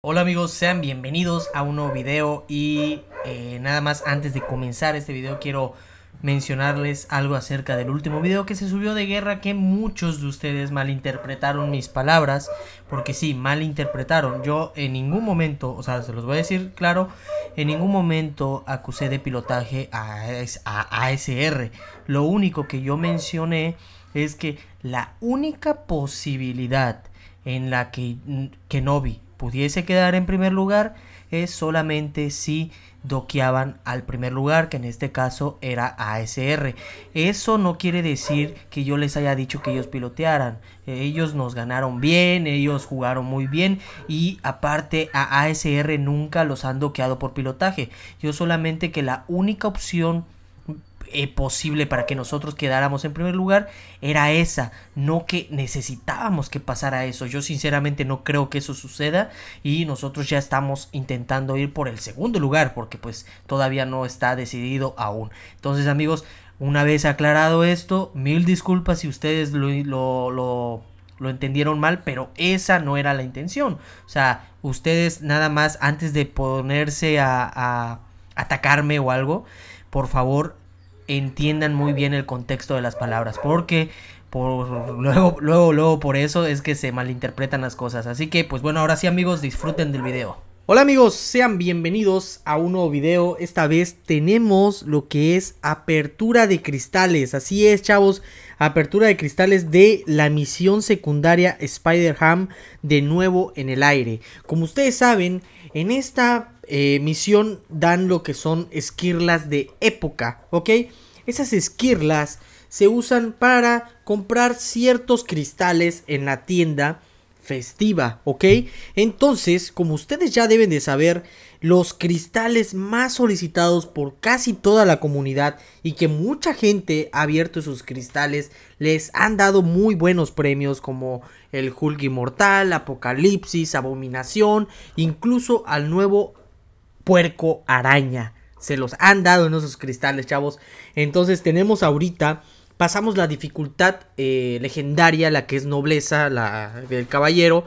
Hola amigos, sean bienvenidos a un nuevo video y eh, nada más antes de comenzar este video quiero mencionarles algo acerca del último video que se subió de guerra que muchos de ustedes malinterpretaron mis palabras porque sí, malinterpretaron yo en ningún momento, o sea, se los voy a decir claro, en ningún momento acusé de pilotaje a, a ASR lo único que yo mencioné es que la única posibilidad en la que vi pudiese quedar en primer lugar es solamente si doqueaban al primer lugar, que en este caso era ASR. Eso no quiere decir que yo les haya dicho que ellos pilotearan. Ellos nos ganaron bien, ellos jugaron muy bien y aparte a ASR nunca los han doqueado por pilotaje. Yo solamente que la única opción eh, posible para que nosotros quedáramos en primer lugar era esa, no que necesitábamos que pasara eso. Yo sinceramente no creo que eso suceda y nosotros ya estamos intentando ir por el segundo lugar porque pues todavía no está decidido aún. Entonces amigos, una vez aclarado esto, mil disculpas si ustedes lo, lo, lo entendieron mal, pero esa no era la intención. O sea, ustedes nada más antes de ponerse a, atacarme o algo, por favor entiendan muy bien el contexto de las palabras, porque por luego luego luego por eso es que se malinterpretan las cosas. Así que pues bueno, ahora sí amigos, disfruten del video. Hola amigos, sean bienvenidos a un nuevo video. Esta vez tenemos lo que es apertura de cristales. Así es, chavos, apertura de cristales de la misión secundaria Spider-Ham de nuevo en el aire. Como ustedes saben, en esta eh, misión dan lo que son esquirlas de época, ¿ok? Esas esquirlas se usan para comprar ciertos cristales en la tienda festiva, ¿ok? Entonces, como ustedes ya deben de saber, los cristales más solicitados por casi toda la comunidad y que mucha gente ha abierto sus cristales, les han dado muy buenos premios como el Hulk Inmortal, Apocalipsis, Abominación, incluso al nuevo Puerco Araña. Se los han dado en esos cristales, chavos. Entonces tenemos ahorita pasamos la dificultad eh, legendaria, la que es nobleza, la del caballero.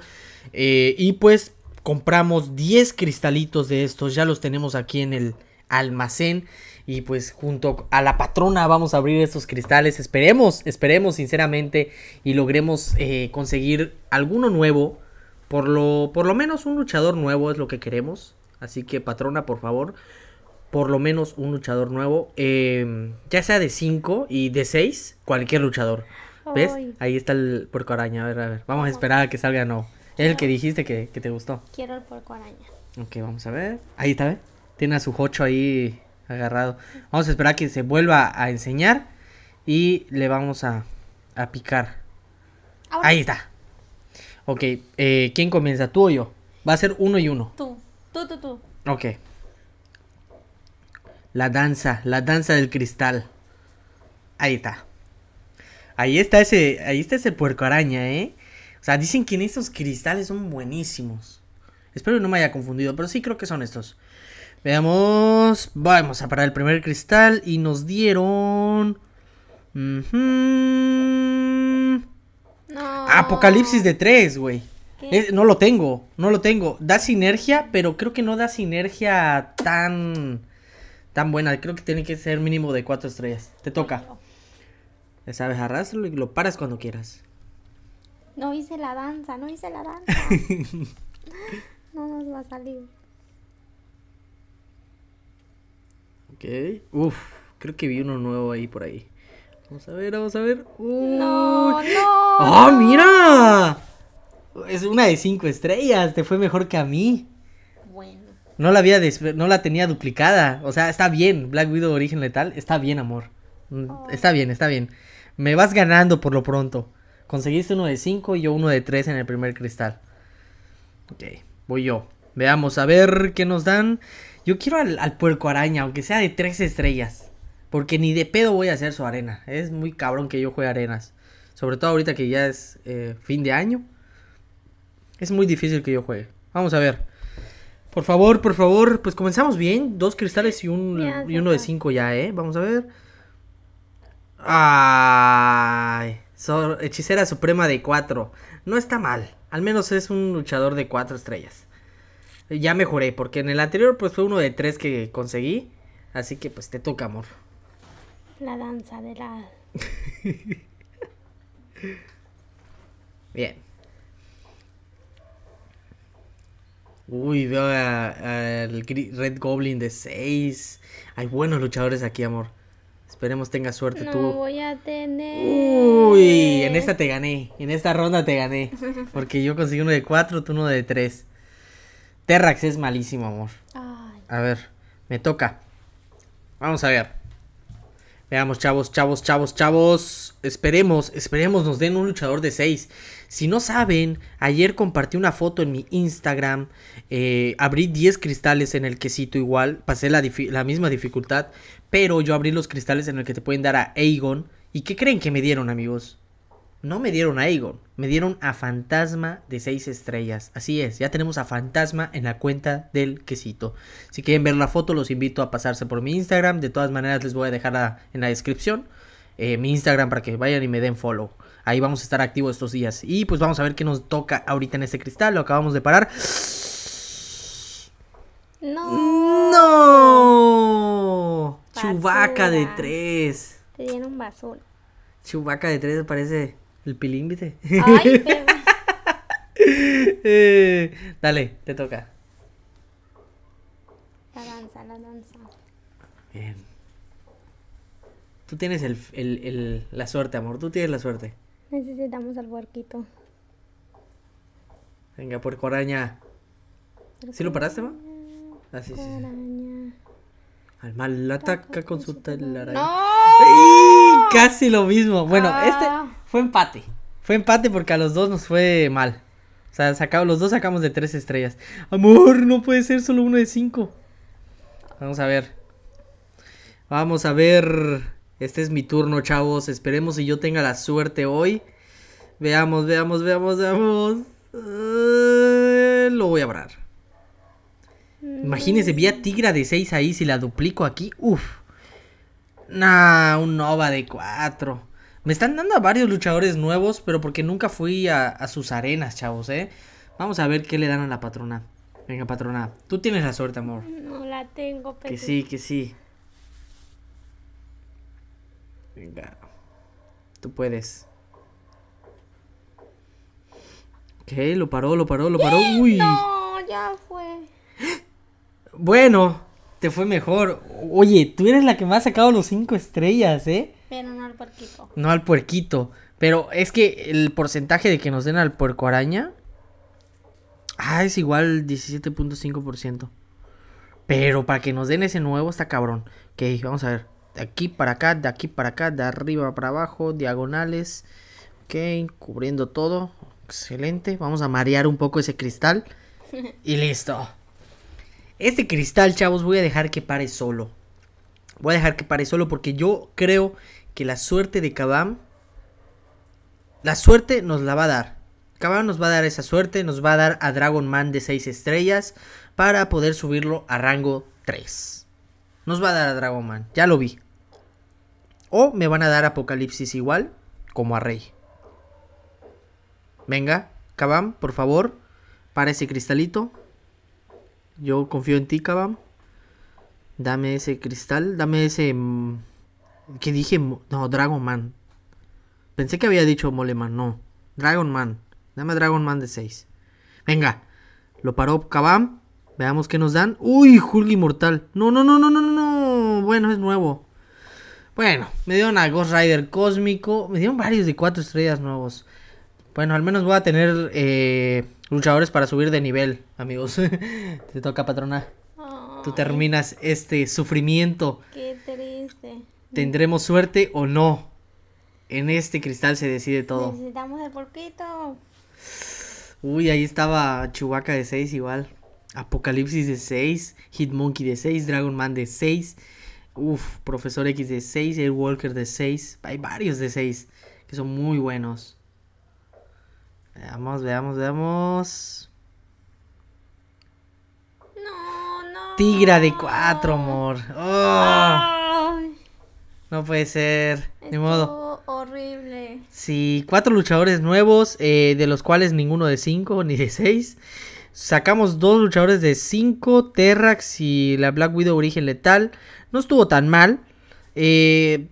Eh, y pues compramos 10 cristalitos de estos, ya los tenemos aquí en el almacén y pues junto a la patrona vamos a abrir estos cristales, esperemos, esperemos sinceramente y logremos eh, conseguir alguno nuevo, por lo, por lo menos un luchador nuevo es lo que queremos, así que patrona por favor, por lo menos un luchador nuevo, em, ya sea de 5 y de 6, cualquier luchador. ¿Ves? Ahí está el puerco araña. A ver, a ver. Vamos a esperar a que salga, no. Es el que dijiste que, te gustó. Quiero el puerco araña. Ok, vamos a ver. Ahí está, ¿ve? Tiene a su jocho ahí agarrado. Vamos a esperar que se vuelva a enseñar y le vamos a, picar. Ah, ahí está. Ok, eh, ¿quién comienza? ¿Tú o yo? Va a ser uno y uno. Tú, tú, tú, tú. Ok. La danza, la danza del cristal. Ahí está. Ahí está ese, ahí está ese puerco araña, ¿eh? O sea, dicen que en estos cristales son buenísimos. Espero que no me haya confundido, pero sí creo que son estos. Veamos. Vamos a parar el primer cristal y nos dieron... Apocalipsis de 3, güey. no lo tengo, no lo tengo. Da sinergia, pero creo que no da sinergia tan tan buena. Creo que tiene que ser mínimo de 4 estrellas. Te toca. Ya sabes, arrastro y lo paras cuando quieras. No hice la danza, no hice la danza. no nos va a salir. Ok. Uf, creo que vi uno nuevo ahí por ahí. Vamos a ver, vamos a ver. no! ¡Ah, mira! Es una de cinco estrellas, te fue mejor que a mí. Bueno. No la, había no la tenía duplicada. O sea, está bien. Black Widow Origen Letal, está bien, amor. Mm, oh. Está bien, está bien. Me vas ganando por lo pronto. Conseguiste uno de 5 y yo uno de 3 en el primer cristal. Ok, voy yo. Veamos, a ver qué nos dan. Yo quiero al, puerco araña, aunque sea de 3 estrellas. Porque ni de pedo voy a hacer su arena. Es muy cabrón que yo juegue arenas. Sobre todo ahorita que ya es eh, fin de año. Es muy difícil que yo juegue. Vamos a ver. Por favor, por favor. Pues comenzamos bien. Dos cristales y, un, y uno de cinco ya, ¿eh? Vamos a ver. Ay hechicera suprema de 4. No está mal. Al menos es un luchador de 4 estrellas. Ya mejoré, porque en el anterior pues fue uno de 3 que conseguí. Así que pues te toca, amor. La danza de la... Bien. Uy, veo al Red Goblin de 6. Hay buenos luchadores aquí, amor. Esperemos tengas suerte tú. No voy a tener. Uy, en esta te gané. En esta ronda te gané. Porque yo conseguí uno de cuatro, tú uno de tres. Terrax es malísimo, amor. A ver, me toca. Vamos a ver. Veamos, chavos, chavos, chavos, chavos. Esperemos, esperemos nos den un luchador de 6. Si no saben, ayer compartí una foto en mi Instagram. Eh, abrí 10 cristales en el quesito igual. Pasé la, la, misma dificultad. Pero yo abrí los cristales en el que te pueden dar a Aegon. ¿Y qué creen que me dieron, amigos? No me dieron a Egon, me dieron a Fantasma de 6 estrellas. Así es, ya tenemos a Fantasma en la cuenta del quesito. Si quieren ver la foto, los invito a pasarse por mi Instagram. De todas maneras, les voy a dejar en la descripción eh, mi Instagram para que vayan y me den follow. Ahí vamos a estar activos estos días. Y pues vamos a ver qué nos toca ahorita en este cristal. Lo acabamos de parar. No. No. Chubaca de 3. Te dieron basura. Chubaca de 3 parece el pilímbite. Ay, eh, dale, te toca. La danza, la danza. Tú tienes el, la suerte, amor. Tú tienes la suerte. Necesitamos al puerquito. Venga, puerco araña. ¿Sí lo paraste, ma? Así, ah, sí, sí. Al mal ataca con su telaraña. ¡No! Casi lo mismo. Bueno, ah. este fue empate. Fue empate porque a los dos nos fue mal. O sea, los dos sacamos de tres estrellas. Amor, no puede ser solo uno de cinco. Vamos a ver. Vamos a ver. Este es mi turno, chavos. Esperemos si yo tenga la suerte hoy. Veamos, veamos, veamos, veamos. Eh, lo voy a borrar. Imagínense, vía Tigra de 6 ahí. Si la duplico aquí, uff. Nah, un Nova de 4. Me están dando a varios luchadores nuevos, pero porque nunca fui a, a, sus arenas, chavos, ¿eh? Vamos a ver qué le dan a la patrona. Venga, patrona, tú tienes la suerte, amor. No la tengo, pero... Que sí, que sí. Venga. Tú puedes. Ok, lo paró, lo paró, lo paró. ¡Eh, ¡Uy! No, ya fue. Bueno, te fue mejor. Oye, tú eres la que más ha sacado los cinco estrellas, ¿eh? Pero no al puerquito. No al puerquito. Pero es que el porcentaje de que nos den al puerco araña. Ah, es igual 17.5%. Pero para que nos den ese nuevo está cabrón. Ok, vamos a ver. De aquí para acá, de aquí para acá, de arriba para abajo, diagonales. Ok, cubriendo todo. Excelente. Vamos a marear un poco ese cristal. y listo. Este cristal, chavos, voy a dejar que pare solo. Voy a dejar que pare solo porque yo creo que la suerte de Kabam... La suerte nos la va a dar. Kabam nos va a dar esa suerte, nos va a dar a Dragon Man de 6 estrellas para poder subirlo a rango 3. Nos va a dar a Dragon Man, ya lo vi. O me van a dar Apocalipsis igual como a Rey. Venga, Kabam, por favor, para ese cristalito. Yo confío en ti, Kabam. Dame ese cristal, dame ese... Mm, ¿Qué dije? No, Dragon Man. Pensé que había dicho Moleman, no. Dragon Man. Dame Dragon Man de 6. Venga. Lo paró Kabam. Veamos qué nos dan. ¡Uy! Hulk Inmortal. No, no, no, no, no, no. Bueno, es nuevo. Bueno, me dieron a Ghost Rider Cósmico. Me dieron varios de 4 estrellas nuevos. Bueno, al menos voy a tener... Eh, luchadores para subir de nivel, amigos. Te toca, patrona. Tú terminas este sufrimiento. Qué triste. ¿Tendremos suerte o no? En este cristal se decide todo. Necesitamos el porquito. Uy, ahí estaba Chewbacca de 6 igual. Apocalipsis de 6. Hitmonkey de 6. Dragon Man de 6. Uf, Profesor X de 6. Walker de 6. Hay varios de 6 que son muy buenos. Veamos, veamos, veamos. No, no. Tigra de cuatro, amor. Oh. No puede ser. de Ni modo. Horrible. Sí, cuatro luchadores nuevos, eh, de los cuales ninguno de cinco ni de seis. Sacamos dos luchadores de cinco, Terrax y la Black Widow Origen Letal. No estuvo tan mal. Eh,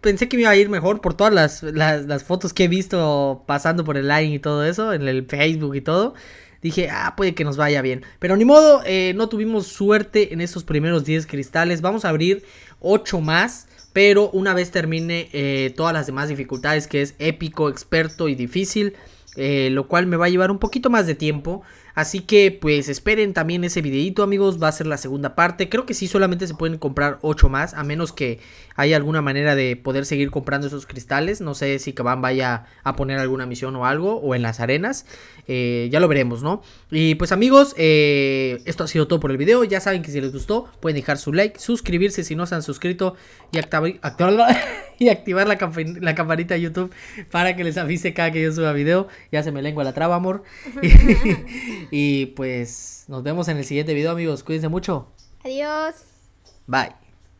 pensé que me iba a ir mejor por todas las, fotos que he visto pasando por el line y todo eso, en el Facebook y todo. Dije, ah, puede que nos vaya bien. Pero ni modo, eh, no tuvimos suerte en estos primeros 10 cristales. Vamos a abrir 8 más. Pero una vez termine eh, todas las demás dificultades, que es épico, experto y difícil. Eh, lo cual me va a llevar un poquito más de tiempo. Así que pues esperen también ese videito amigos, va a ser la segunda parte. Creo que sí, solamente se pueden comprar 8 más, a menos que haya alguna manera de poder seguir comprando esos cristales. No sé si Kaban vaya a poner alguna misión o algo, o en las arenas. Eh, ya lo veremos, ¿no? Y pues amigos, eh, esto ha sido todo por el video. Ya saben que si les gustó, pueden dejar su like, suscribirse si no se han suscrito y, activar la, la campanita de YouTube para que les avise cada que yo suba video. Ya se me lengua la traba, amor. Y pues nos vemos en el siguiente video, amigos. Cuídense mucho. Adiós. Bye.